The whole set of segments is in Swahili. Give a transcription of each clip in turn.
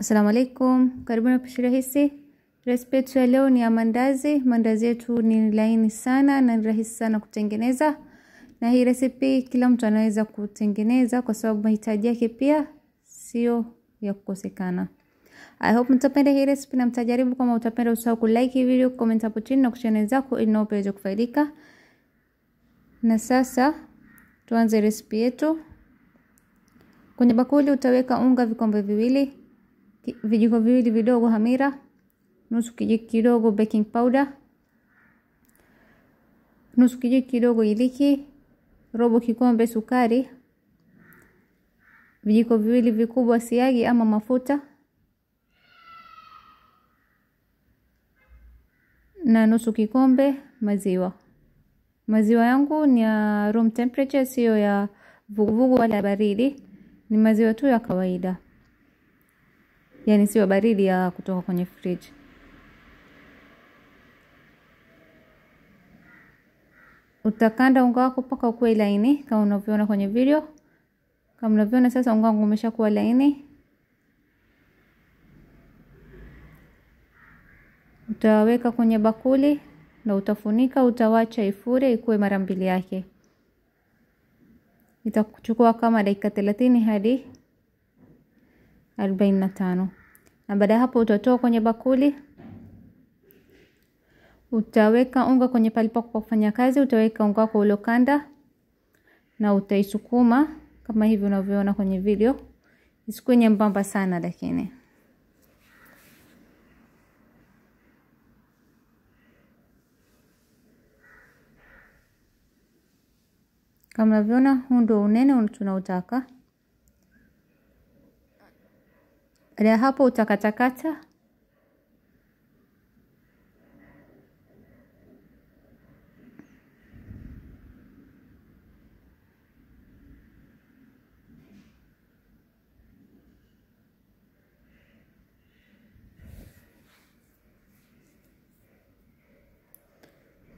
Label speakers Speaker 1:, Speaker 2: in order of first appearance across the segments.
Speaker 1: Asalamu alaikum, karibuni wapishi rahisi. Resipi yetu ya leo ni ya mandazi. Mandazi yetu ni laini sana na ni rahisi sana kutengeneza, na hii recipe kila mtu anaweza kutengeneza kwa sababu mahitaji yake pia sio ya kukosekana. I hope mtapenda hii recipe na mtajaribu. Kama utapenda, usahau kulike hii video, comment hapo chini na kushare zako ili nao uweze kufaidika. Na sasa tuanze recipe yetu. Kwenye bakuli utaweka unga vikombe viwili vijiko viwili vidogo hamira, nusu kijiko kidogo baking powder, nusu kijiko kidogo iliki, robo kikombe sukari, vijiko viwili vikubwa siagi ama mafuta na nusu kikombe maziwa. Maziwa yangu ni ya room temperature, siyo ya vuguvugu wala baridi, ni maziwa tu ya kawaida yaani sio baridi ya kutoka kwenye friji utakanda unga wako mpaka ukuwe laini kama unavyoona kwenye video kama unavyoona sasa unga wangu umeshakuwa laini utaweka kwenye bakuli na utafunika utawacha ifure ikuwe mara mbili yake itachukua kama dakika thelathini hadi 45 na baada ya hapo utatoa kwenye bakuli utaweka unga kwenye palipaku pa kufanya kazi utaweka unga wako uliokanda na utaisukuma kama hivi unavyoona kwenye video isikuwe nyembamba sana lakini kama unavyoona huu ndio unene tunautaka baada ya hapo utakatakata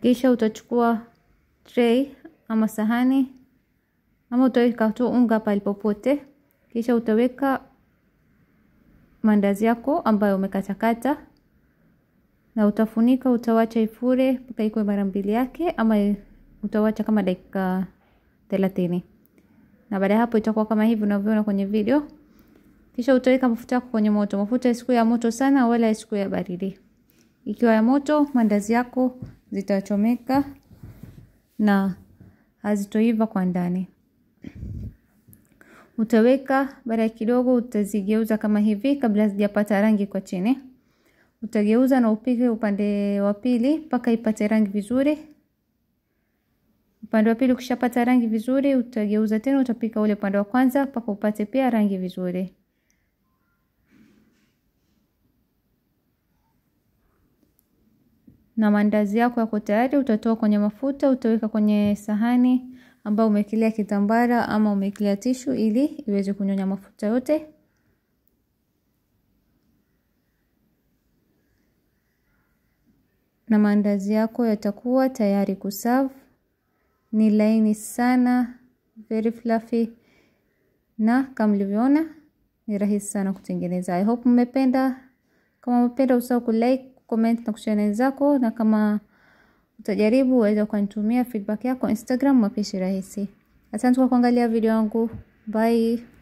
Speaker 1: kisha utachukua tray ama sahani ama utaweka tu unga palipopote, kisha utaweka mandazi yako ambayo umekatakata na utafunika, utawacha ifure mpaka iko mara mbili yake, ama utawacha kama dakika thelathini, na baada ya hapo itakuwa kama hivi unavyoona kwenye video. Kisha utaweka mafuta yako kwenye moto. Mafuta isiku ya moto sana, wala isiku ya baridi. Ikiwa ya moto, mandazi yako zitachomeka na hazitoiva kwa ndani utaweka baada ya kidogo utazigeuza kama hivi kabla hazijapata rangi kwa chini utageuza na upige upande wa pili mpaka ipate rangi vizuri upande wa pili ukishapata rangi vizuri utageuza tena utapika ule upande wa kwanza mpaka upate pia rangi vizuri na maandazi yako yako tayari utatoa kwenye mafuta utaweka kwenye sahani ambao umekilia kitambara ama umekilia tishu ili iweze kunyonya mafuta yote na maandazi yako yatakuwa tayari kusav Ni laini sana, very fluffy, na kama mlivyoona ni rahisi sana kutengeneza. I hope mmependa. Kama umependa usahau kulike, comment na kushare na wenzako, na kama utajaribu uweze ukanitumia feedback yako Instagram mapishi rahisi. Asante kwa kuangalia video yangu. Bye.